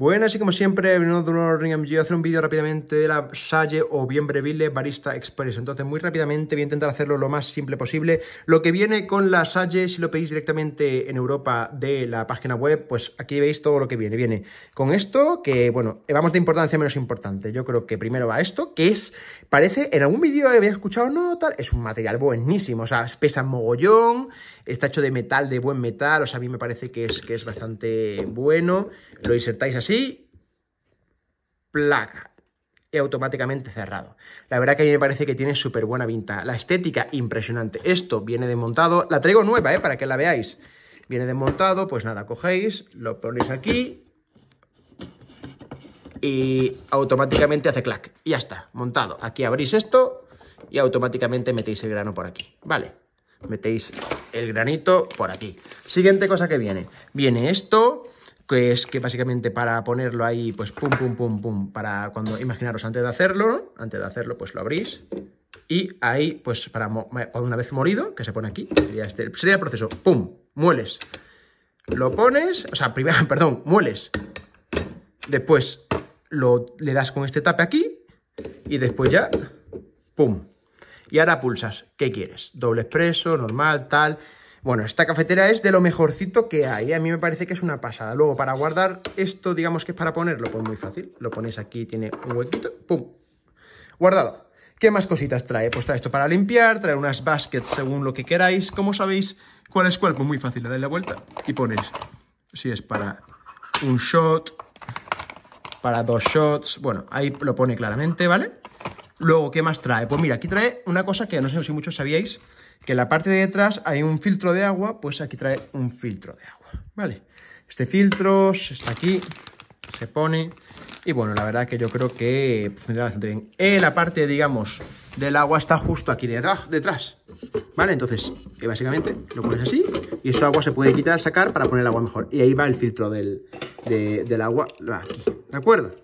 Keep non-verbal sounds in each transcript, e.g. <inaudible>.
Bueno, así como siempre, em voy a hacer un vídeo rápidamente de la Salle o bien Breville Barista Express. Entonces, muy rápidamente voy a intentar hacerlo lo más simple posible. Lo que viene con la Salle, si lo pedís directamente en Europa de la página web, pues aquí veis todo lo que viene. Viene con esto, que bueno, eh, vamos de importancia menos importante. Yo creo que primero va esto, que es, parece, en algún vídeo había escuchado, no, tal, es un material buenísimo. O sea, pesa mogollón, está hecho de metal, de buen metal. O sea, a mí me parece que es, que es bastante bueno. Lo insertáis así placa. Y automáticamente cerrado. La verdad que a mí me parece que tiene súper buena pinta. La estética, impresionante. Esto viene desmontado. La traigo nueva, ¿eh? Para que la veáis. Viene desmontado, pues nada, cogéis, lo ponéis aquí. Y automáticamente hace clac. Y ya está, montado. Aquí abrís esto y automáticamente metéis el grano por aquí. Vale, metéis el granito por aquí. Siguiente cosa que viene. Viene esto, que es que básicamente para ponerlo ahí, pues pum, pum, pum, pum, para cuando, imaginaros, antes de hacerlo, antes de hacerlo, pues lo abrís, y ahí, pues para una vez morido, que se pone aquí, sería, este, sería el proceso, pum, mueles, lo pones, o sea, primero, <laughs> perdón, mueles, después lo, le das con este tape aquí, y después ya, pum, y ahora pulsas, ¿qué quieres? Doble expreso, normal, tal... Bueno, esta cafetera es de lo mejorcito que hay. ¿eh? A mí me parece que es una pasada. Luego, para guardar esto, digamos que es para ponerlo, pues muy fácil. Lo ponéis aquí, tiene un huequito, ¡pum! Guardado. ¿Qué más cositas trae? Pues trae esto para limpiar, trae unas baskets según lo que queráis. ¿Cómo sabéis cuál es cuál? Pues muy fácil, le dais la vuelta y ponéis si es para un shot, para dos shots. Bueno, ahí lo pone claramente, ¿vale? Luego, ¿qué más trae? Pues mira, aquí trae una cosa que no sé si muchos sabíais, que en la parte de detrás hay un filtro de agua, pues aquí trae un filtro de agua, ¿vale? Este filtro está aquí, se pone y bueno, la verdad que yo creo que funciona bastante bien. Eh, la parte, digamos, del agua está justo aquí detrás, detrás ¿vale? Entonces, eh, básicamente lo pones así y esto agua se puede quitar, sacar para poner el agua mejor. Y ahí va el filtro del, del agua aquí, ¿de acuerdo?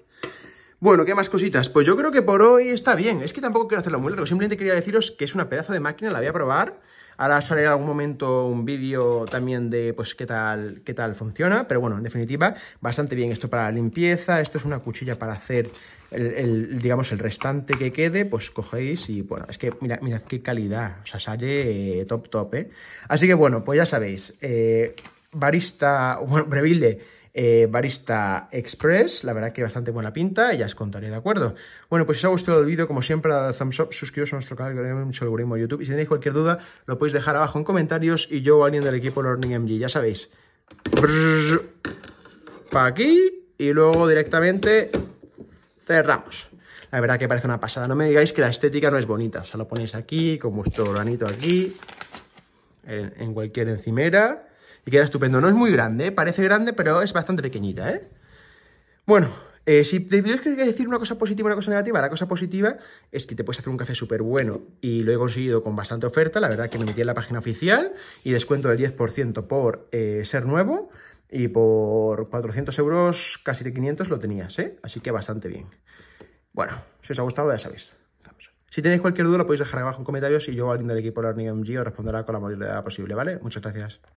Bueno, ¿qué más cositas? Pues yo creo que por hoy está bien. Es que tampoco quiero hacerlo muy largo. Simplemente quería deciros que es una pedazo de máquina, la voy a probar. Ahora sale en algún momento un vídeo también de pues qué tal, qué tal funciona, pero bueno, en definitiva, bastante bien esto para la limpieza, esto es una cuchilla para hacer el, digamos el restante que quede, pues cogéis y bueno, es que mirad, qué calidad, o sea, sale eh, top top, ¿eh? Así que bueno, pues ya sabéis, eh, barista, bueno, breville eh, Barista Express, la verdad que bastante buena pinta, ya os contaré, ¿de acuerdo? Bueno, pues si os ha gustado el vídeo, como siempre, a thumbs up, suscribiros a nuestro canal, que tenemos mucho algoritmo de YouTube, y si tenéis cualquier duda, lo podéis dejar abajo en comentarios, y yo o alguien del equipo Learning MG, ya sabéis, para aquí, y luego directamente cerramos. La verdad que parece una pasada, no me digáis que la estética no es bonita, o sea, lo ponéis aquí, con vuestro granito aquí, en cualquier encimera, y queda estupendo. No es muy grande, ¿eh? parece grande, pero es bastante pequeñita, ¿eh? Bueno, eh, si te que decir una cosa positiva y una cosa negativa, la cosa positiva es que te puedes hacer un café súper bueno y lo he conseguido con bastante oferta. La verdad que me metí en la página oficial y descuento del 10% por eh, ser nuevo y por 400 euros, casi de 500 lo tenías, ¿eh? Así que bastante bien. Bueno, si os ha gustado ya sabéis. Si tenéis cualquier duda lo podéis dejar abajo en comentarios y yo alguien del equipo de MG os responderá con la mayor posible, ¿vale? Muchas gracias.